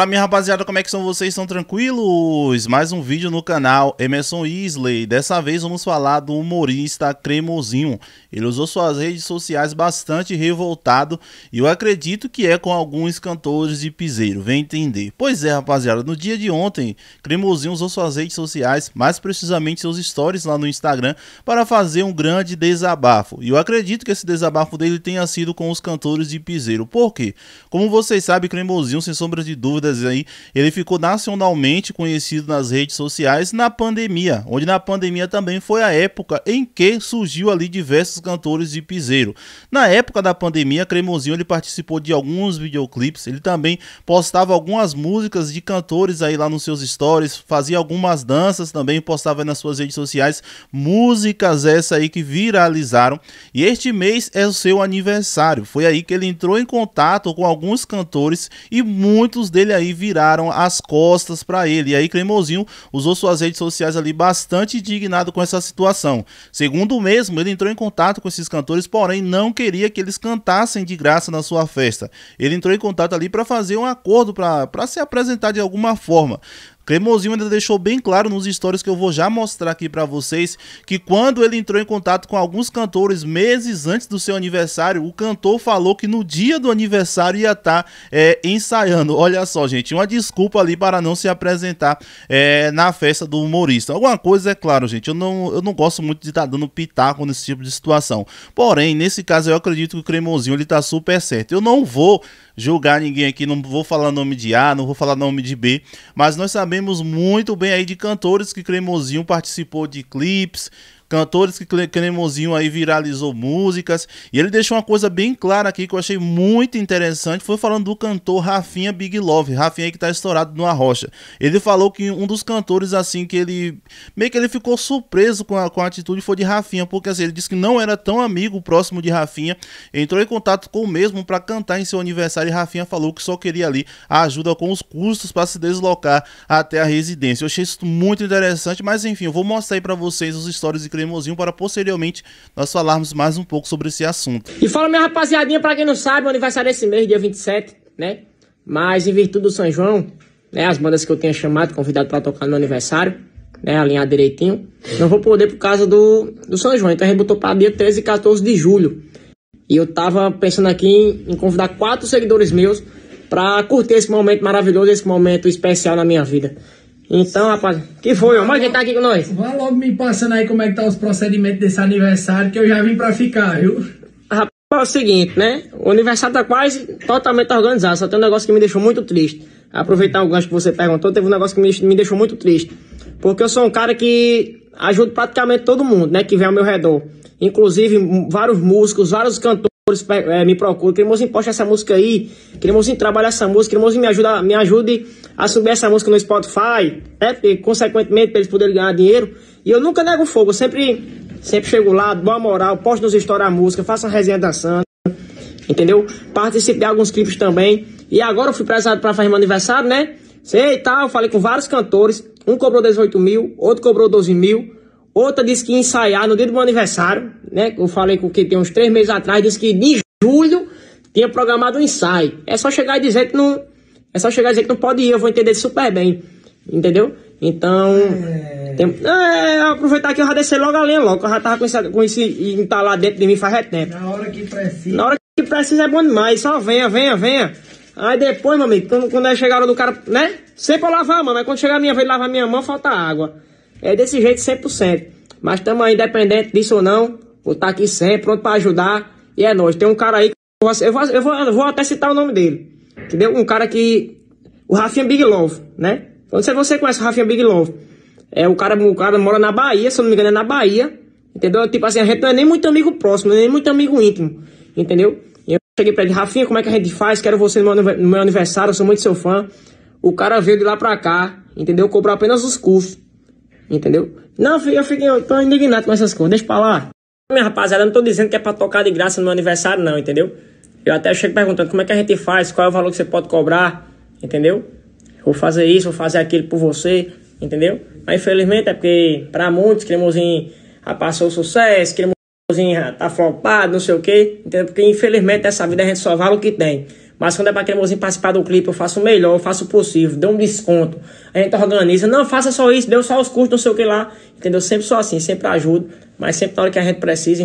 Fala minha rapaziada, como é que são vocês? Estão tranquilos? Mais um vídeo no canal Emerson Isley. Dessa vez vamos falar do humorista Cremosinho. Ele usou suas redes sociais bastante revoltado e eu acredito que é com alguns cantores de piseiro, vem entender. Pois é rapaziada, no dia de ontem, Cremosinho usou suas redes sociais, mais precisamente seus stories lá no Instagram, para fazer um grande desabafo. E eu acredito que esse desabafo dele tenha sido com os cantores de piseiro. Por quê? Como vocês sabem, Cremosinho, sem sombra de dúvida, aí, ele ficou nacionalmente conhecido nas redes sociais na pandemia, onde na pandemia também foi a época em que surgiu ali diversos cantores de piseiro. Na época da pandemia, Cremosinho ele participou de alguns videoclipes, ele também postava algumas músicas de cantores aí lá nos seus stories, fazia algumas danças também, postava nas suas redes sociais músicas essa aí que viralizaram. E este mês é o seu aniversário. Foi aí que ele entrou em contato com alguns cantores e muitos dele aí viraram as costas para ele. E aí Cremosinho usou suas redes sociais ali bastante indignado com essa situação. Segundo o mesmo, ele entrou em contato com esses cantores, porém não queria que eles cantassem de graça na sua festa. Ele entrou em contato ali para fazer um acordo para se apresentar de alguma forma. Cremosinho ainda deixou bem claro nos stories que eu vou já mostrar aqui para vocês que quando ele entrou em contato com alguns cantores meses antes do seu aniversário, o cantor falou que no dia do aniversário ia estar tá, é, ensaiando. Olha só, gente, uma desculpa ali para não se apresentar é, na festa do humorista. Alguma coisa, é claro, gente, eu não, eu não gosto muito de estar tá dando pitaco nesse tipo de situação. Porém, nesse caso eu acredito que o Cremosinho ele tá super certo. Eu não vou julgar ninguém aqui, não vou falar nome de A, não vou falar nome de B, mas nós sabemos sabemos muito bem aí de cantores que Cremosinho participou de clipes, cantores que Cremosinho aí viralizou músicas. E ele deixou uma coisa bem clara aqui que eu achei muito interessante. Foi falando do cantor Rafinha Big Love. Rafinha aí que tá estourado no Arrocha. Ele falou que um dos cantores, assim, que ele. Meio que ele ficou surpreso com a, com a atitude foi de Rafinha. Porque assim, ele disse que não era tão amigo próximo de Rafinha. Entrou em contato com o mesmo para cantar em seu aniversário. E Rafinha falou que só queria ali a ajuda com os custos para se deslocar até a residência. Eu achei isso muito interessante. Mas enfim, eu vou mostrar aí pra vocês os stories de cremosinho para posteriormente nós falarmos mais um pouco sobre esse assunto. E fala, minha rapaziadinha, para quem não sabe, o aniversário é esse mês, dia 27, né? Mas em virtude do São João, né, as bandas que eu tinha chamado, convidado para tocar no meu aniversário, né, alinhar direitinho, não vou poder por causa do, do São João. Então a gente botou para dia 13 e 14 de julho. E eu tava pensando aqui em, em convidar quatro seguidores meus para curtir esse momento maravilhoso, esse momento especial na minha vida. Então, rapaz, que foi, Mas Quem tá aqui com nós? Vai logo me passando aí como é que tá os procedimentos desse aniversário, que eu já vim pra ficar, viu? Rapaz, é o seguinte, né? O aniversário tá quase totalmente organizado, só tem um negócio que me deixou muito triste. Aproveitar o gancho que você perguntou, teve um negócio que me, me deixou muito triste. Porque eu sou um cara que ajuda praticamente todo mundo, né? Que vem ao meu redor. Inclusive, vários músicos, vários cantores produtores é, eh, me procuram, queremos posta essa música aí, queremos trabalhar essa música, queremos me ajudar, me ajude a subir essa música no Spotify, né? consequentemente, para eles poderem ganhar dinheiro. E eu nunca nego fogo, eu sempre, sempre chego lá, dou a moral, posto nos stories a música, faço uma resenha dançando, entendeu? Participei de alguns clipes também. E agora eu fui prezado para fazer meu aniversário, né? Sei e tal, falei com vários cantores, um cobrou 18 mil, outro cobrou 12 mil, Outra disse que ia ensaiar no dia do meu aniversário, né? Eu falei com que tem uns três meses atrás, disse que de julho tinha programado um ensaio. É só chegar e dizer que não. É só chegar e dizer que não pode ir, eu vou entender super bem. Entendeu? Então. É, tem, é aproveitar que eu já desci logo a lenha, logo. Eu já tava com esse, com esse dentro de mim faz é tempo. Na hora que precisa. Na hora que precisa é bom demais. Só venha, venha, venha. Aí depois, meu amigo, quando, quando é chegar a hora do cara, né? Sempre eu lavar a mão, mas quando chegar a minha vez de lavar minha mão, falta água. É desse jeito 100%. Mas estamos aí, independente disso ou não, vou estar tá aqui sempre, pronto para ajudar. E é nóis. Tem um cara aí que eu vou, eu vou, eu vou até citar o nome dele. Entendeu? Um cara que. O Rafinha Big Love, né? Não sei se você conhece o Rafinha Big Love. É, o cara, o cara mora na Bahia, se eu não me engano, é na Bahia. Entendeu? Tipo assim, a gente não é nem muito amigo próximo, nem muito amigo íntimo. Entendeu? E eu cheguei pra ele, Rafinha, como é que a gente faz? Quero você no meu, no meu aniversário, eu sou muito seu fã. O cara veio de lá pra cá, entendeu? Cobrou apenas os custos. Entendeu? Não, eu, fico, eu, tô indignado com essas coisas, deixa pra lá. Minha rapaziada, eu não tô dizendo que é pra tocar de graça no meu aniversário, não, entendeu? Eu até chego perguntando como é que a gente faz, qual é o valor que você pode cobrar, entendeu? Vou fazer isso, vou fazer aquilo por você, entendeu? Mas infelizmente é porque pra muitos, cremosinho já ah, passou sucesso, cremosinho já ah, tá flopado, não sei o quê, entendeu? Porque infelizmente essa vida a gente só vale o que tem. Mas quando é pra aquele mozinho participar do clipe, eu faço o melhor, eu faço o possível, dou um desconto. A gente organiza, não, faça só isso, deu só os custos, não sei o que lá. Entendeu? Sempre sou assim, sempre ajudo, mas sempre na hora que a gente precisa,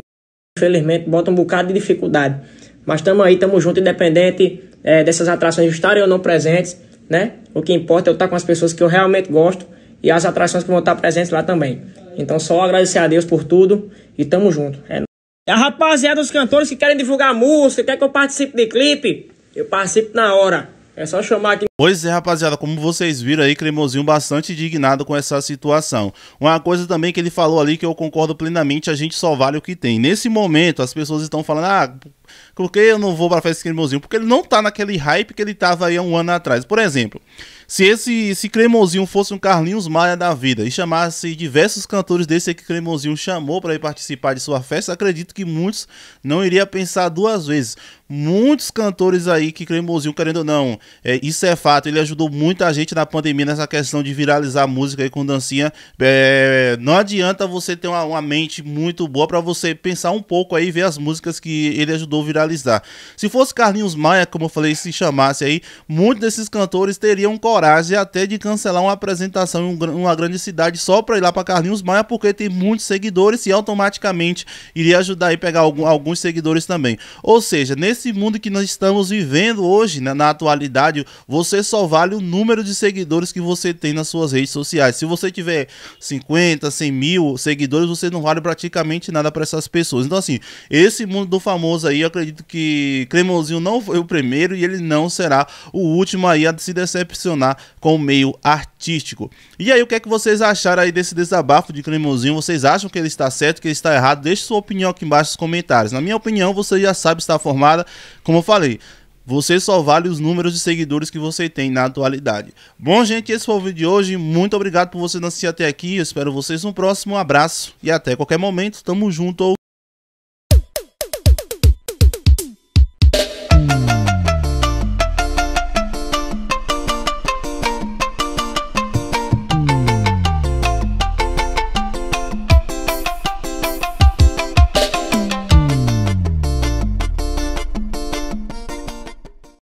infelizmente, bota um bocado de dificuldade. Mas tamo aí, tamo junto, independente é, dessas atrações estarem ou não presentes, né? O que importa é eu estar com as pessoas que eu realmente gosto e as atrações que vão estar presentes lá também. Então só agradecer a Deus por tudo e tamo junto. É a rapaziada dos cantores que querem divulgar música, quer que eu participe de clipe, eu participo na hora. É só chamar aqui. Pois é, rapaziada, como vocês viram aí, cremozinho bastante indignado com essa situação. Uma coisa também que ele falou ali que eu concordo plenamente, a gente só vale o que tem. Nesse momento, as pessoas estão falando, ah, Coloquei, eu não vou pra festa de cremosinho, porque ele não tá naquele hype que ele tava aí há um ano atrás. Por exemplo, se esse, esse cremosinho fosse um Carlinhos Maia da vida e chamasse diversos cantores desse que cremosinho chamou para ir participar de sua festa, acredito que muitos não iria pensar duas vezes. Muitos cantores aí que cremosinho, querendo ou não, é, isso é fato, ele ajudou muita gente na pandemia nessa questão de viralizar música aí com dancinha. É, não adianta você ter uma, uma mente muito boa para você pensar um pouco aí e ver as músicas que ele ajudou ajudou a viralizar. Se fosse Carlinhos Maia, como eu falei, se chamasse aí, muitos desses cantores teriam coragem até de cancelar uma apresentação em uma grande cidade só para ir lá para Carlinhos Maia, porque tem muitos seguidores e automaticamente iria ajudar a pegar alguns seguidores também. Ou seja, nesse mundo que nós estamos vivendo hoje, né, na atualidade, você só vale o número de seguidores que você tem nas suas redes sociais. Se você tiver 50, 100 mil seguidores, você não vale praticamente nada para essas pessoas. Então, assim, esse mundo do famoso aí acredito que Cremonzinho não foi o primeiro e ele não será o último aí a se decepcionar com o meio artístico. E aí, o que é que vocês acharam aí desse desabafo de Cremonzinho? Vocês acham que ele está certo, que ele está errado? Deixe sua opinião aqui embaixo nos comentários. Na minha opinião, você já sabe estar formada, como eu falei. Você só vale os números de seguidores que você tem na atualidade. Bom, gente, esse foi o vídeo de hoje. Muito obrigado por você assistir até aqui. Eu espero vocês no próximo. Um abraço e até qualquer momento. Tamo junto.